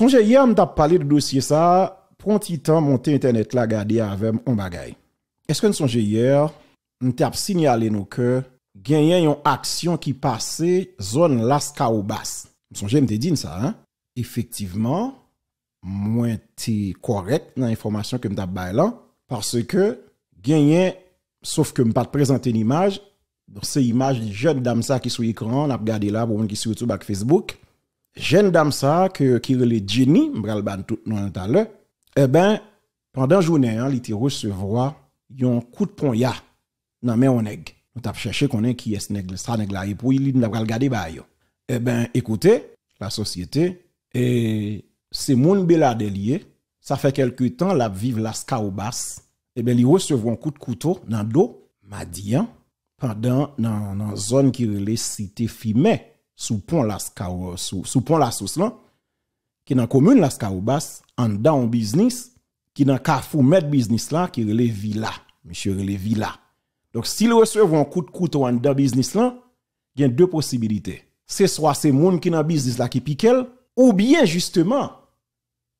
Sonje yè m te ap pale de dosye sa, pronti tan monte internet la gade avèm an bagay. Eske n sonje yè, m te ap sinyale nou ke genyen yon aksyon ki pase zon las ka ou bas. M sonje m te din sa, efektiveman, mwen te korek nan informasyon ke m te ap bay lan, parce ke genyen, sauf ke m pat prezante n imaj, se imaj di jen dam sa ki sou ekran, ap gade la pou mwen ki sou youtube ak facebook, jeune dame ça que qui relait Jenny m'bral ban tout non tout à l'heure eh ben pendant journée elle hein, était recevoir un coup de poing ya nan men on nèg on t'a cherché connaît qui est nèg ça nèg là et pour il n'a pas regarder ba yo eh ben écoutez la société et c'est moun beladelier ça fait quelque temps la vive la scaobas eh ben il recevoir un coup de couteau dans dos madian hein, pendant dans dans zone qui relait cité fumée sous pont de sous, sous pont la sauce là qui dans commune Lascaux basse en dans un business qui dans carrefour mettre business là qui relève villa monsieur relève villa donc s'il reçoivent un coup de couteau en dans business là il y a deux possibilités c'est soit c'est monde qui dans business là qui piquel ou bien justement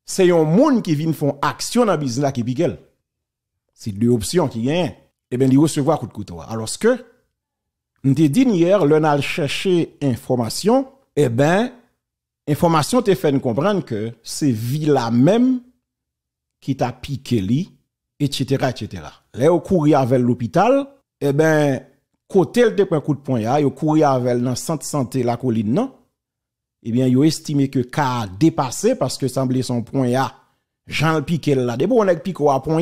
c'est un monde qui vient faire action dans business là qui piquel c'est deux options qui viennent. et eh bien ils recevoir coup de couteau alors que nous dit hier, l'on a cherché information, eh bien, information te fait comprendre que c'est Villa même qui t'a piqué etc., etc. Là, au courrier avec l'hôpital, eh bien, côté le point coup de poing, au couru avec dans centre santé la colline, non? Eh bien, il estimé que cas dépassé parce que semblait son point A. Jean le piqué là, des bon, on a piqué à point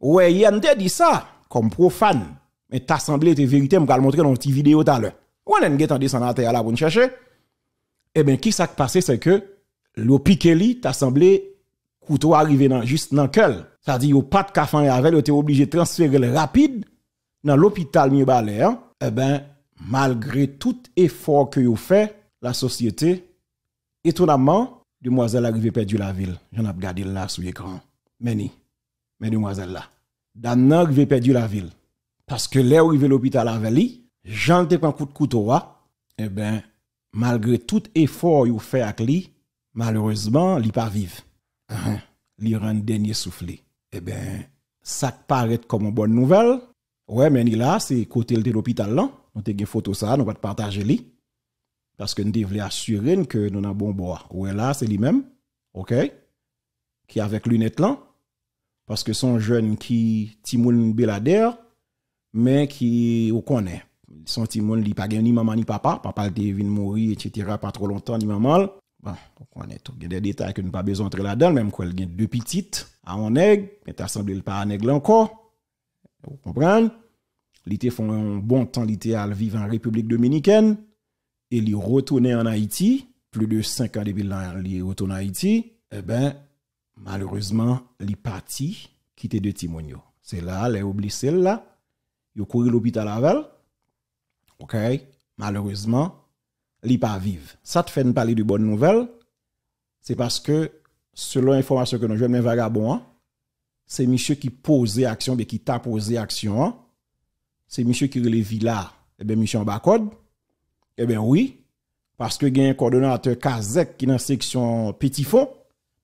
Ouais, il a dit ça comme profane. Mais ta semblé était vérité, je vais le montrer dans une petite vidéo tout à l'heure. Ou on a descendu à terre là pour nous chercher. Eh bien, qui s'est passé, c'est que l'opikeli t'a semblé couteau arrivé juste dans le cœur. C'est-à-dire, au pas de café avec, il était obligé de transférer le rapide dans l'hôpital mieux hein? Eh bien, malgré tout effort que vous fait, la société, étonnamment, demoiselle arrivée perdu la ville. J'en ai regardé là sous l'écran. Mais ni, mais demoiselle là. Dame arrivée perdu la ville. Parce que l'air arrivé à l'hôpital avec lui, Jean te prend coup de couteau, eh ben, malgré tout effort qu'il fait avec lui, malheureusement, il pas vivre. Hein? Il rend dernier soufflé. Eh ben, ça paraît comme une bonne nouvelle. Ouais, mais là, c'est côté de l'hôpital là. On te une photo ça, On va partager lui. Parce que nous devons assurer que nous avons bon bois. Ouais, là, c'est lui-même. OK? Qui avec lunettes là. Parce que son jeune qui, Timoun Belader, mais qui au connaît sentiment li pas ni maman ni papa papa était devine mourir etc pas trop longtemps ni maman bon on connaît tout des détails que nous pas besoin d'entrer là-dedans même quand il y deux petites à un aigle mais t'as semblé le pas aigle encore vous comprenez il font un bon temps il à vivre en République dominicaine et il retourné en Haïti plus de 5 ans depuis il retourné en Haïti eh ben malheureusement il parti quitter de Timonio c'est là les oublié là yo couru l'hôpital avec OK malheureusement li pas vive ça te fait parler de bonnes nouvelles c'est parce que selon l'information que nous à vagabond hein, c'est monsieur qui posait action mais qui t'a posé action hein. c'est monsieur qui relève là et eh bien monsieur en bas code eh bien oui, parce que y a un coordonnateur Kazek qui est dans la section Petit Fond,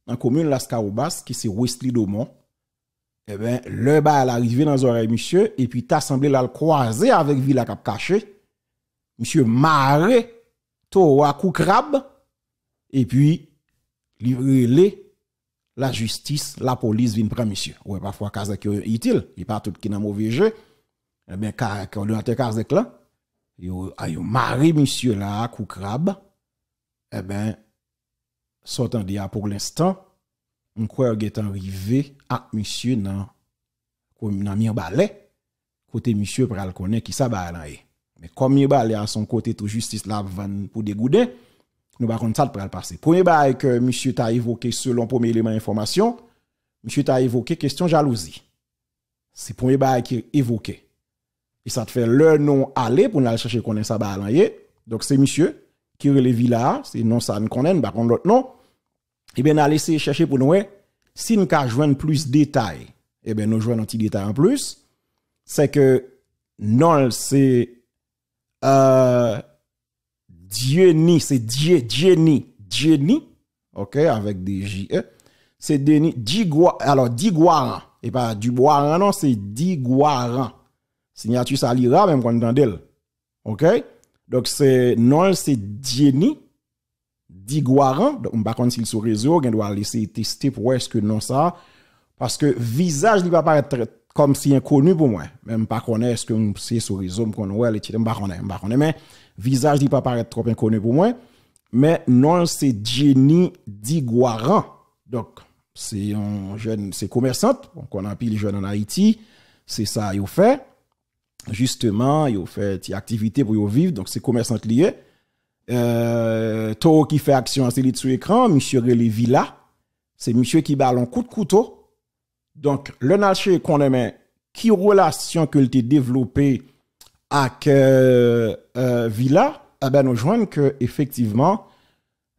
dans la commune la Scarobas, qui c'est Wesley eh ben, le elle arrivé dans oreilles monsieur, et puis t'as semblé le croiser avec Villa Cap Caché. Monsieur Maré, Toa crabe et puis, livré la justice, la police vient prendre monsieur. Ouais, parfois, Kazak est utile, il pas tout qui dans mauvais jeu. Eh bien, quand on a Kazak là, Il yo maré monsieur là, Koukrab, eh bien, sortant pour l'instant, on croit qu'il est arrivé à monsieur dans dans Mirbalet côté monsieur pral connaît qui ça balay e. mais comme Mirbalet à son côté tout justice là vanne pour dégouder nous pas contre ça pral passer premier bail que monsieur t'a évoqué selon premier élément d'information, monsieur t'a évoqué question jalousie c'est premier bail qui évoqué et ça te fait le nom aller pour aller chercher connaître ça balay donc c'est monsieur qui relève là c'est non ça ne connaît pas l'autre nom eh bien, allez laissé chercher pour nous, si nous avons joindre plus de détails, eh bien, nous jouons un petit détail en plus, c'est que non, c'est euh, c'est Dieu, Dieu ok, avec des j e. c'est Denis, Digua, alors Diguaran, et pas Duboiran, non, c'est Diguaran. Signature lira même quand on dans d'elle, ok? Donc, c'est non, c'est ni, Diguaran, donc ne pas s'il sur réseau, on doit laisser tester pour est-ce que non ça parce que visage il va paraître comme si inconnu pour moi, même pas qu'on est-ce que c'est sur réseau, qu'on ouais, c'est pas pas mais visage il va paraître trop inconnu pour moi, mais non c'est Jenny Diguaran. Donc c'est un jeune, c'est commerçante, on a les jeunes en Haïti, c'est ça il fait. Justement, il fait des activités pour vivre, donc c'est commerçante liée euh, qui fait action, c'est lui sous écran, monsieur Réli Villa, c'est monsieur qui balle un coup de couteau. Donc, le Nalché qu'on aimait, qui relation qu'il a développée avec euh, euh, Villa, eh ben, nous joignons que, effectivement,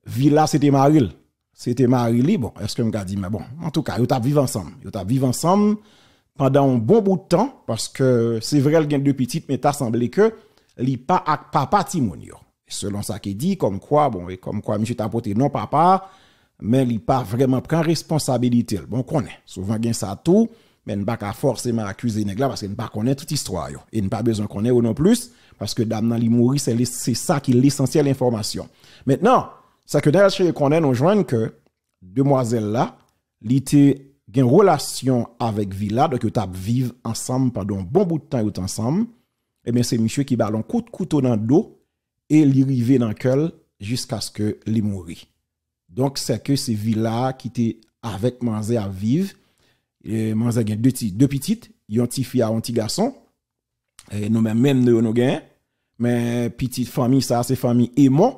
Villa, c'était Maril. C'était Marie bon, est-ce que me dit, mais bon, en tout cas, ils ont vivre ensemble. Ils ont vivre ensemble pendant un bon bout de temps, parce que c'est vrai, il y deux petites, mais t'as semblé que, li pas avec papa Timonio. Selon sa ki di, kom kwa, bon, e kom kwa, mi chwe tapote, non papa, men li pa vreman pren responsabilite. Bon, konen, souvan gen sa tou, men baka forseman akwize negla, paske ne pa konen tout istroyo, e ne pa bezon konen ou non plus, paske dam nan li mouri, se sa ki l'esensye l'informasyon. Mètnan, sa ke den alche konen, nou jwenn ke, demwazel la, li te gen relasyon avèk vila, dok yo tap vive ansam, pardon, bon bout de tan yo t'ansam, e men se mi chwe ki balon koute koute ou nan do, E li rive nan kel Jusk aske li mori Donk se ke se vi la Ki te avek manze a vive Manze gen de pitit Yon ti fia, yon ti gason Nou men men de yon gen Men pitit fami sa Se fami emon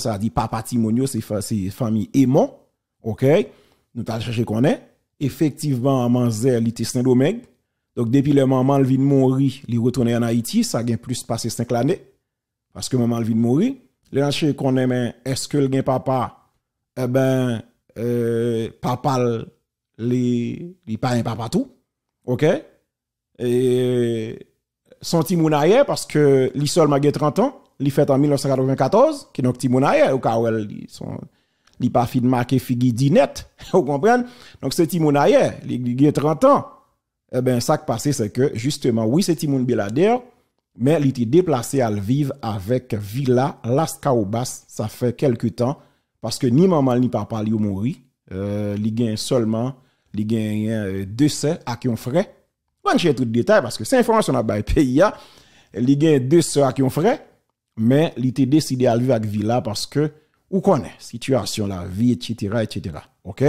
Sa di papati monyo Se fami emon Nou ta chache konen Efektivman manze li te sen do meg Donk depi le manman li vi mori Li rotone an Haiti Sa gen plus pase sen klanen parce que maman vient de mourir. Les gens qu'on aime... est-ce que le papa, eh ben, euh, papa, les, les pas un papa tout, ok? Et son Timounaye, parce que lui seul m'a 30 ans, il fait en 1994, qui est donc timonaïe, au cas où il n'est pas fin marqué figui dinette, vous comprenez? Donc ce Timounaye, il a 30 ans, eh ben, ça qui passé, c'est que justement, oui, c'est Timoun Belader, mais il était déplacé à vivre avec Villa Las ça fait quelques temps, parce que ni maman ni papa lui mouru Euh, il gagne seulement il gagne euh, deux sœurs à qui on ferait. sais pas tout le détail parce que c'est information à bah, pays. Il hein. gagne deux sœurs à qui on ferait, mais il était décidé à vivre avec Villa parce que ou la situation la vie etc etc. OK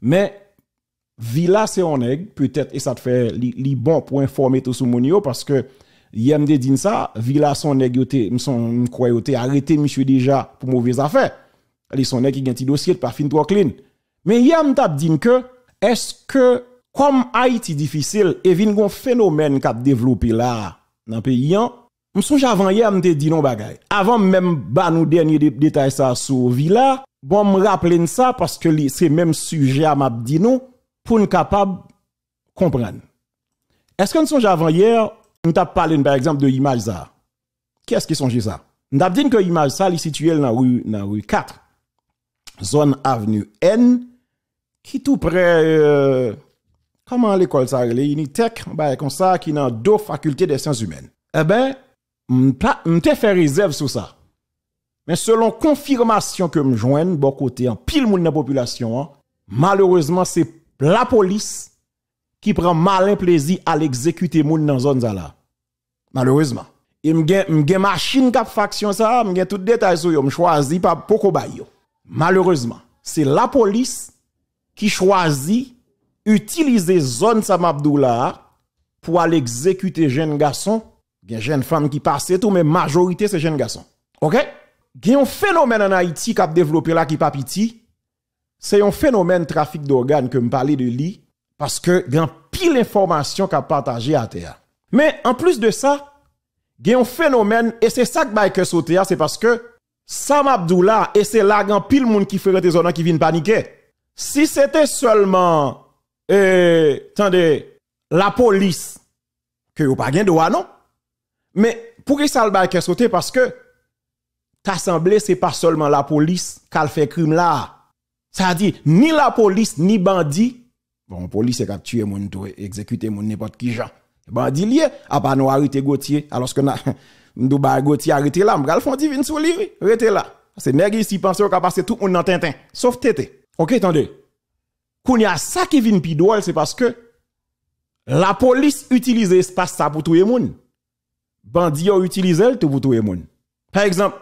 Mais Villa c'est un peut-être et ça te fait bon pour informer tout le monde parce que de din ça, Villa son nèg yoté, son quoi yoté arrêté monsieur déjà pour mauvaise affaire. Li son nèg qui gen ti dossier pas fin trop clean. Mais Yem t'a dit que est-ce que comme Haïti difficile et vin gon phénomène kap développé là dans pays me m'songe avant hier m'te dit non bagay. Avant même ba nous dernier détail ça sur Villa, bon me rappeler ça parce que c'est même sujet à m'a dit pour être capable comprendre. Est-ce que me songe avant hier M ta palen, par exemple, de imaj sa. Kè s ki sonje sa? M tap din ke imaj sa li situel nan wou 4. Zon avnou N, ki tout pre, kaman l'ekol sa, le Unitec, ba kon sa ki nan 2 fakultè de sèns humèn. E ben, m te fè rezèv sou sa. Men selon konfirmasyon ke m jwen, bo kote, an pil moun na populasyon an, malorezman se la polis, qui prend malin plaisir à l'exécuter moun dans zone là. Malheureusement. Et m'gen machine cap faction ça, m'gen tout détail sur yo, m'choisi pas poko Malheureusement, c'est la police qui choisit utiliser zone Samadoula pour aller exécuter jeunes garçons, Les jeunes femmes qui passent tout mais majorité c'est jeunes garçons. OK a un phénomène en Haïti qui a développé là qui pas piti? C'est un phénomène trafic d'organes que me parlais de lui Paske gen pil informasyon ki ap pataje a te a. Men, an plus de sa, gen yon fenomen, e se sa k bayke sote a, se paske Sam Abdullah, e se la gen pil moun ki fere te zonan ki vin panike. Si se te solman, e, tende, la polis, ke yo pa gen do anon, men, pouke sal bayke sote, se paske, ta samble se pa solman la polis, kal fe krim la. Sa di, ni la polis, ni bandi, Bon, police est tué mon exécuté, mon n'importe qui gens. Bandi lié, à pas nous arrêter Gauthier, alors que nous avons Gauthier arrêté là, m'gal font divine sur lui, arrêté là. C'est nèg ici penser qu'a passer tout le monde dans Tintin, sauf Tété. OK, attendez. Quand y a ça qui vient plus drôle, c'est parce que la police utilise l'espace ça pour tout le monde. Bandi a utilisé pour tout le monde. Par exemple,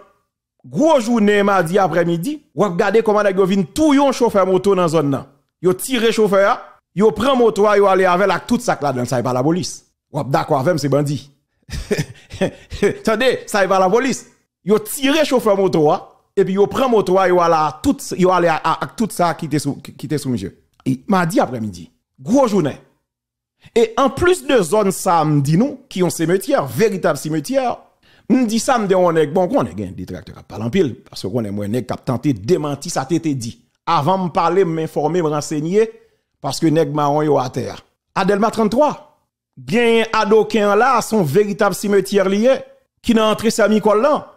gros journée mardi après-midi, regardez comment vous viennent tout yon chauffeur moto dans zone là. Yo tiré chauffeur yo prend moto yo aller avec avec tout ça là dans ça pas la police ou d'accord avec c'est bandi attendez ça pas la police yo tiré chauffeur moto hein, et puis yo prend moto hein, yo là tout yo aller avec tout ça qui était qui était sous monsieur et mardi après-midi gros journée et en plus de zone ça nous qui ont cimetière véritable cimetière me dit ça on est bon on est gain détracteur pas en pile parce qu'on est moins nèg qui a tenté démenti ça t'était dit avant me parler m'informer me renseigner parce que nèg marron yo à terre. Adelma 33. Bien adokin là son véritable cimetière lié qui n'a entré sa micole là.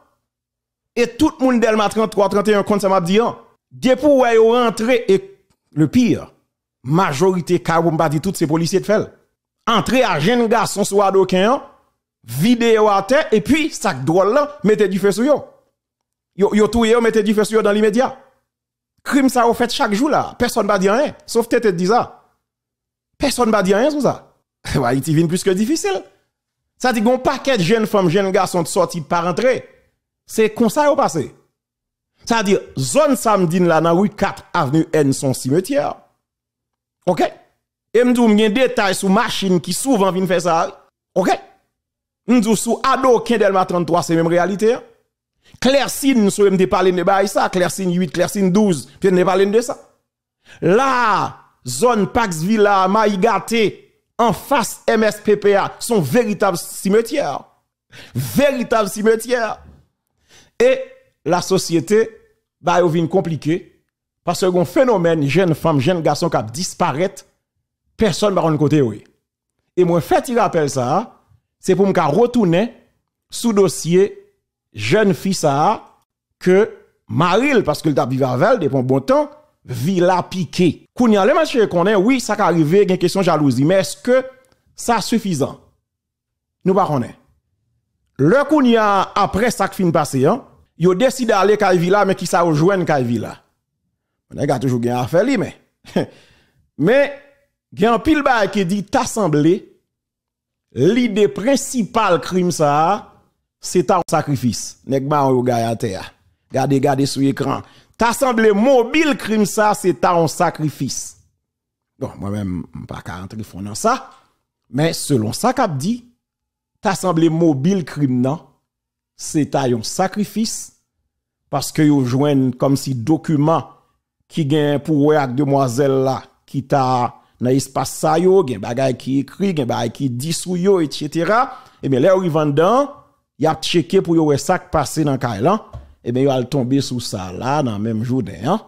Et tout le monde d'Elma 33 31 compte ça m'a dit hein. depuis yon yo rentré et le pire majorité kaboumba dit toutes ces policiers de fait. Entrer à jeune garçon sur vide hein. vidéo à terre et puis sac drôle là mettez du feu sur yo. Yo yo tout yo mettez du feu sur yo dans l'immédiat crime ça au fait chaque jour là, personne va dire rien, sauf tête dit ça. Personne va dire rien sur ça. Haïti vient plus que difficile. Ça dit qu'on paquet de jeunes femmes, jeunes garçons de sortis par entrée. C'est comme ça au passé. Ça dit dire zone samedi là dans rue 4 avenue N son cimetière. OK Et m'dou un détail sur machine qui souvent vient faire ça. OK M'dou sous ado Kendelma 33 c'est même réalité. Hein. Claircine, nous sommes parler de ça, Claircine 8, Claircine 12, puis nous parlé de ça. Là, zone Pax Villa, Maïgate, en face MSPPA, sont véritables cimetières. Véritable cimetière. Et la société, bah, vient compliquée. Parce que un phénomène, jeune femme, jeune garçon qui disparaissent... personne ne va côté. Oui. Et moi, fait, il rappelle ça, hein. c'est pour me retourner sous dossier jeune fille ça que Maril, parce qu'il t'a vécu avec elle depuis bon temps, villa piqué. Kounya le monsieur connaît, oui, ça arrive, il y a une question de jalousie, mais est-ce que ça suffisant? Nous pas connaissons Le Kounia, après ça qui fin passé, hein, il décidé d'aller à villa, mais qui ça rejoint à villa. On a toujours gain à faire, mais. mais, il y a un pile qui dit, t'assembler l'idée principale crime ça, c'est un sacrifice. Nèg baron yo à terre. sur écran. T'as semblé mobile crime ça, c'est un sacrifice. Bon, moi-même pas qu'à rentrer fond dans ça, mais selon ça qu'a dit, t'as semblé mobile crime non, c'est un sacrifice parce que yo joignent comme si document qui gagne pour ouais demoiselle là qui t'a dans espace ça yo, gen qui écrit, qui dit yo etc. Et eh bien là y a checké pour yo ça qui passé dans Kailan et eh ben yo al tomber sous ça là dans même jour hein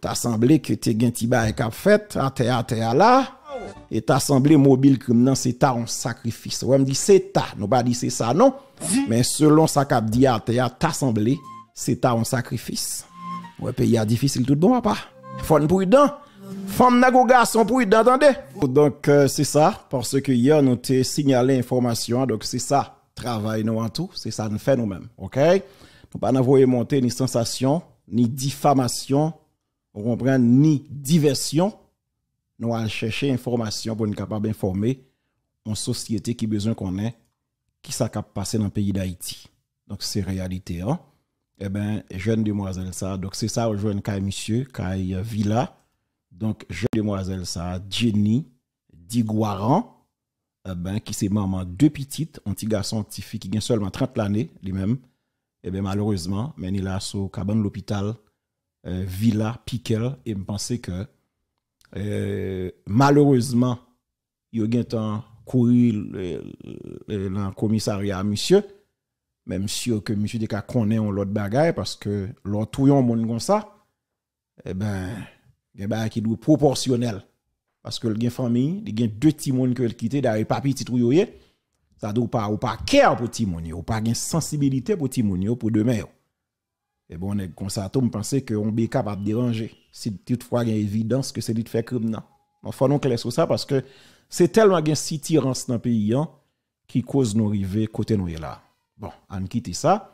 t'as semblé que t'es gen ti bail qu'a fait à terre à terre là et t'as semblé mobile criminel c'est ta un sacrifice ouais me dit c'est ta non pas dit c'est ça non mais selon ça qu'a dit à terre t'as semblé c'est ta un sacrifice ouais pays a difficile tout bon papa faut prudent Femme n'a garçon pour attendez. Donc euh, c'est ça parce que hier nous t'ai signalé information donc c'est ça travail nous en tout, c'est ça nous fait nous-mêmes. OK Nous pas n'envoyer monter ni sensation, ni diffamation, on ni diversion. Nous allons chercher information pour nous capable d'informer une société qui besoin qu'on ait qui s'est passer dans le pays d'Haïti. Donc c'est réalité hein? Eh bien, jeune demoiselle ça. Donc c'est ça jeune monsieur, Villa. Donc jeune demoiselle ça, Jenny Diguaran euh, ben, qui c'est maman deux petites, un petit garçon, un petit fille qui a seulement 30 l'année lui-même. Et eh bien malheureusement, mais il a là cabane l'hôpital, euh, Villa, Piquel, et je pensais que euh, malheureusement, il y a un courir euh, dans le commissariat monsieur, même monsieur que monsieur de connaît on l'autre bagaille parce que l'autre tout monde comme ça, et eh ben, il y a qui est proportionnel parce que le une famille, il a deux petits monde que le quitter d'ailleurs pas petit trou Ça doit pas ou pas care pour petit monde, ou pas gain sensibilité pour petit monde pour demain. Et bon, on est comme ça, on que on est capable de déranger. Si toutefois il y évidence que c'est lui de faire crime non. Il faut nous clair sur ça parce que c'est tellement gain si dans le pays hein, qui cause nos arriver côté nous là. Bon, on quitte ça.